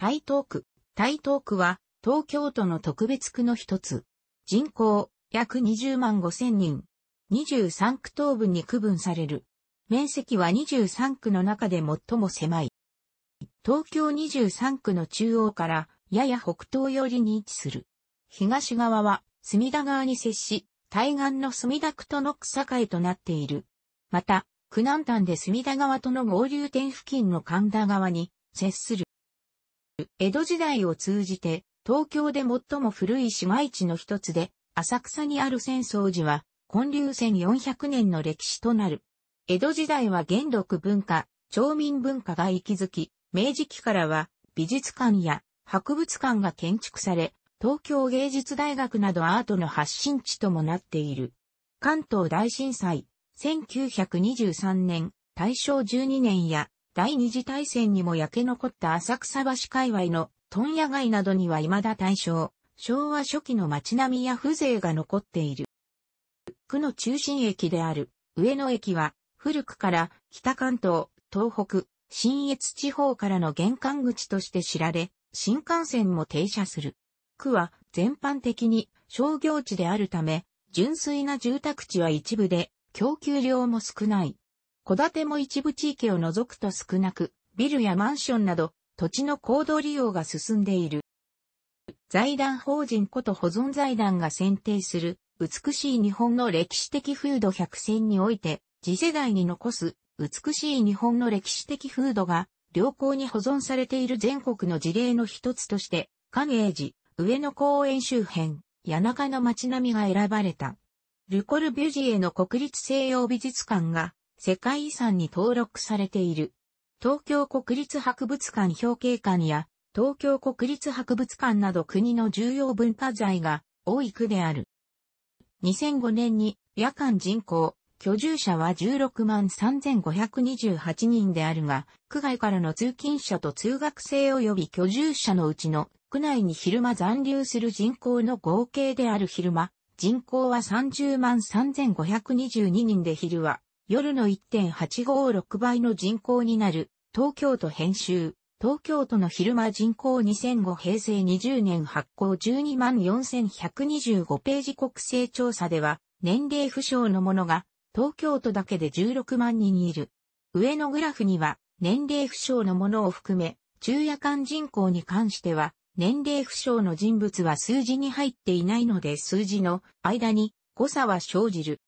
台東区。台東区は東京都の特別区の一つ。人口約20万5千人。23区東部に区分される。面積は23区の中で最も狭い。東京23区の中央からやや北東寄りに位置する。東側は隅田川に接し、対岸の墨田区との草界となっている。また、区南端で隅田川との合流点付近の神田川に接する。江戸時代を通じて、東京で最も古い市街地の一つで、浅草にある浅草寺は、建立1400年の歴史となる。江戸時代は元禄文化、町民文化が息づき、明治期からは美術館や博物館が建築され、東京芸術大学などアートの発信地ともなっている。関東大震災、1923年、大正12年や第二次大戦にも焼け残った浅草橋界隈の問屋街などには未だ対象、昭和初期の街並みや風情が残っている。区の中心駅である上野駅は古くから北関東、東北、新越地方からの玄関口として知られ、新幹線も停車する。区は全般的に商業地であるため、純粋な住宅地は一部で供給量も少ない。戸建ても一部地域を除くと少なく、ビルやマンションなど、土地の高度利用が進んでいる。財団法人こと保存財団が選定する、美しい日本の歴史的風土百選において、次世代に残す、美しい日本の歴史的風土が、良好に保存されている全国の事例の一つとして、寛永寺、上野公園周辺、谷中の街並みが選ばれた。ルコルビュジエの国立西洋美術館が世界遺産に登録されている。東京国立博物館表敬館や東京国立博物館など国の重要文化財が多い区である。2005年に夜間人口、居住者は16万3528人であるが、区外からの通勤者と通学生及び居住者のうちの区内に昼間残留する人口の合計である昼間、人口は30万3522人で昼は夜の1.856倍の人口になる、東京都編集、東京都の昼間人口2005平成20年発行12万4125ページ国勢調査では、年齢不詳の者が、東京都だけで16万人いる。上のグラフには、年齢不詳の者を含め、昼夜間人口に関しては、年齢不詳の人物は数字に入っていないので数字の間に誤差は生じる。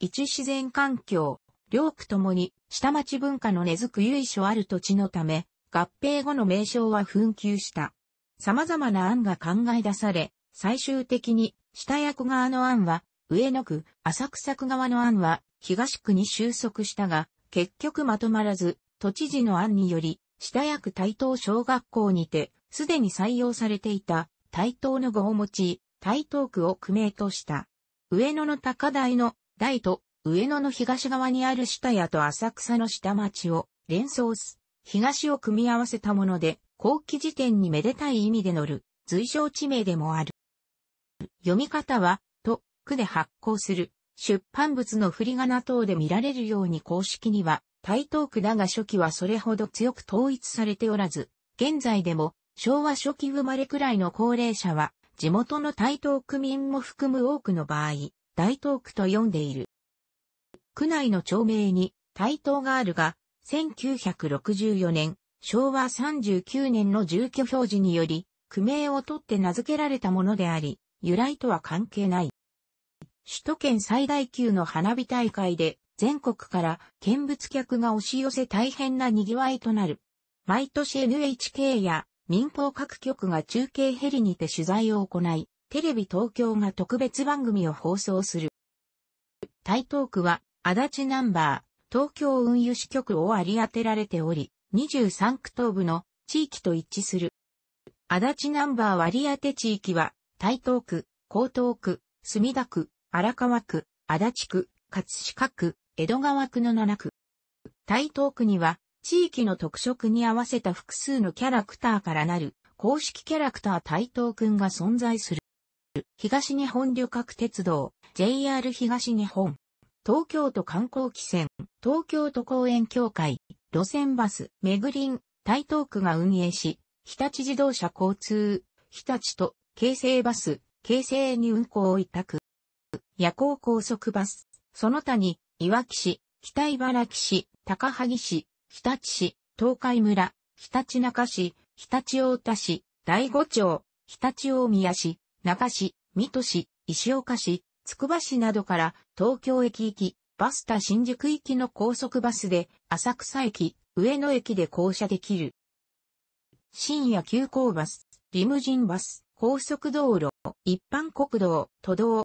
一自然環境、両区ともに下町文化の根付く由緒ある土地のため、合併後の名称は紛糾した。様々な案が考え出され、最終的に下役側の案は上野区、浅草区側の案は東区に収束したが、結局まとまらず、都知事の案により、下役台東小学校にて、すでに採用されていた台東の語を持ち、台東区を区名とした。上野の高台の大都、上野の東側にある下屋と浅草の下町を連想す、東を組み合わせたもので、後期時点にめでたい意味で載る、随称地名でもある。読み方は、と、区で発行する、出版物の振り仮名等で見られるように公式には、台東区だが初期はそれほど強く統一されておらず、現在でも昭和初期生まれくらいの高齢者は、地元の台東区民も含む多くの場合、大東区と呼んでいる。区内の町名に大東があるが、1964年、昭和39年の住居表示により、区名を取って名付けられたものであり、由来とは関係ない。首都圏最大級の花火大会で、全国から見物客が押し寄せ大変な賑わいとなる。毎年 NHK や民放各局が中継ヘリにて取材を行い、テレビ東京が特別番組を放送する。台東区は、足立ナンバー、東京運輸支局を割り当てられており、23区東部の地域と一致する。足立ナンバー割り当て地域は、台東区、江東区、墨田区、荒川区、足立区、葛飾区、江戸川区の7区。台東区には、地域の特色に合わせた複数のキャラクターからなる、公式キャラクター台東くんが存在する。東日本旅客鉄道、JR 東日本、東京都観光汽船、東京都公園協会、路線バス、めぐりん、台東区が運営し、日立自動車交通、日立と、京成バス、京成に運行を委託。夜行高速バス、その他に、いわき市、北茨城市、高萩市、日立市、東海村、日立中市、日立太田市、第五町、日立大宮市、中市、水戸市、石岡市、つくば市などから東京駅行き、バスタ新宿行きの高速バスで浅草駅、上野駅で降車できる。深夜急行バス、リムジンバス、高速道路、一般国道、都道。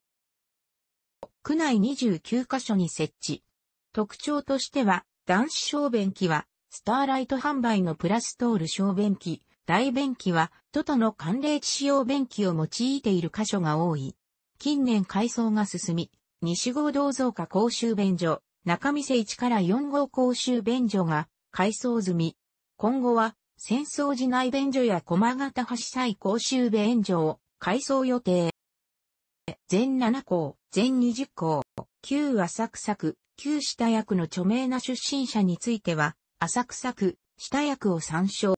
区内29カ所に設置。特徴としては、男子小便器は、スターライト販売のプラストール小便器、大便器は、都都の寒冷地使用便器を用いている箇所が多い。近年改装が進み、西郷銅像下公衆便所、中見世1から4号公衆便所が改装済み。今後は、戦争時内便所や駒形橋祭公衆便所を改装予定。全7校、全20校、旧浅草区、旧下役の著名な出身者については、浅草区、下役を参照。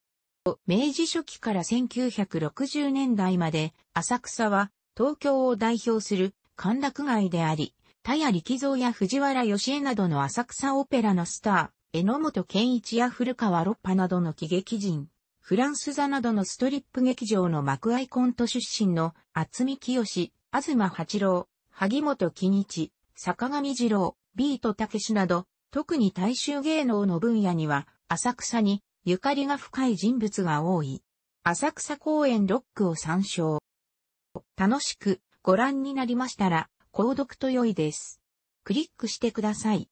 明治初期から1960年代まで、浅草は東京を代表する歓楽街であり、田谷力蔵や藤原義江などの浅草オペラのスター、榎本健一や古川六波などの喜劇人、フランス座などのストリップ劇場の幕アイコント出身の厚見清、東八郎、萩本欽一、坂上二郎、ビートたけしなど、特に大衆芸能の分野には、浅草にゆかりが深い人物が多い。浅草公園ロックを参照。楽しくご覧になりましたら、購読と良いです。クリックしてください。